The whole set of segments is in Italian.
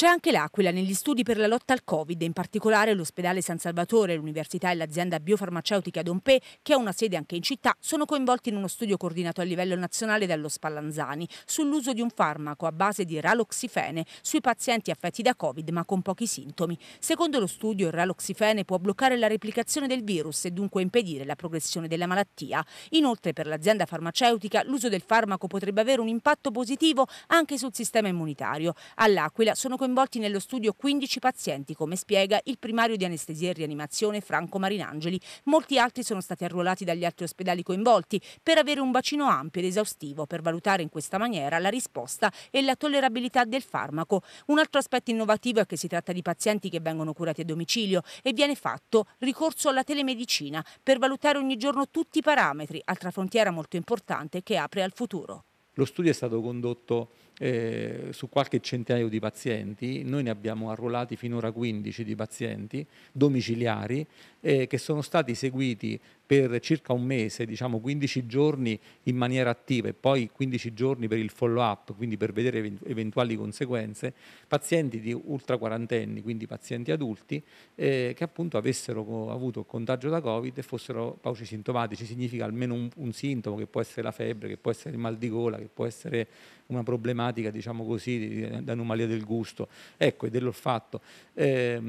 C'è anche l'Aquila negli studi per la lotta al Covid, in particolare l'ospedale San Salvatore, l'università e l'azienda biofarmaceutica Dompe, che ha una sede anche in città, sono coinvolti in uno studio coordinato a livello nazionale dallo Spallanzani sull'uso di un farmaco a base di raloxifene sui pazienti affetti da Covid ma con pochi sintomi. Secondo lo studio il raloxifene può bloccare la replicazione del virus e dunque impedire la progressione della malattia. Inoltre per l'azienda farmaceutica l'uso del farmaco potrebbe avere un impatto positivo anche sul sistema immunitario. All'Aquila sono coinvolti coinvolti nello studio 15 pazienti, come spiega il primario di anestesia e rianimazione Franco Marinangeli. Molti altri sono stati arruolati dagli altri ospedali coinvolti per avere un bacino ampio ed esaustivo per valutare in questa maniera la risposta e la tollerabilità del farmaco. Un altro aspetto innovativo è che si tratta di pazienti che vengono curati a domicilio e viene fatto ricorso alla telemedicina per valutare ogni giorno tutti i parametri, altra frontiera molto importante che apre al futuro. Lo studio è stato condotto eh, su qualche centinaio di pazienti, noi ne abbiamo arruolati finora 15 di pazienti domiciliari eh, che sono stati seguiti per circa un mese, diciamo 15 giorni in maniera attiva e poi 15 giorni per il follow up, quindi per vedere eventuali conseguenze, pazienti di ultra quarantenni, quindi pazienti adulti, eh, che appunto avessero avuto contagio da Covid e fossero sintomatici, significa almeno un, un, sintomo che può essere la febbre, che può essere il mal di gola, che può essere una problematica, diciamo così, di, anomalia del gusto, ecco, e dell'olfatto. Eh,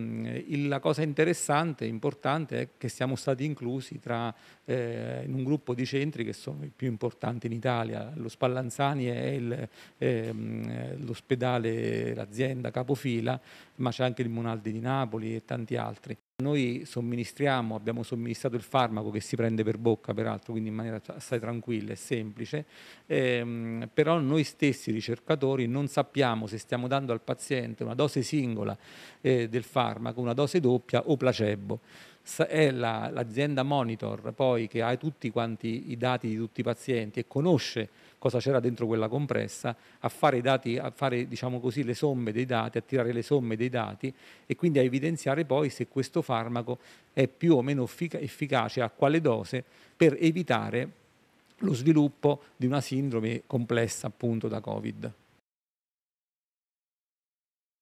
la cosa interessante importante è che siamo stati inclusi tra eh, in un gruppo di centri che sono i più importanti in Italia. Lo Spallanzani è il, ehm, l'ospedale, l'azienda capofila, ma c'è anche il Monaldi di Napoli e tanti altri. Noi somministriamo, abbiamo somministrato il farmaco che si prende per bocca peraltro, quindi in maniera assai tranquilla e semplice, ehm, però noi stessi ricercatori non sappiamo se stiamo dando al paziente una dose singola eh, del farmaco, una dose doppia o placebo è la, l'azienda monitor poi che ha tutti quanti i dati di tutti i pazienti e conosce cosa c'era dentro quella compressa, a fare, i dati, a fare diciamo così, le somme dei dati, a tirare le somme dei dati e quindi a evidenziare poi se questo farmaco è più o meno effic- efficace, a quale dose, per evitare lo sviluppo di una sindrome complessa appunto da Covid.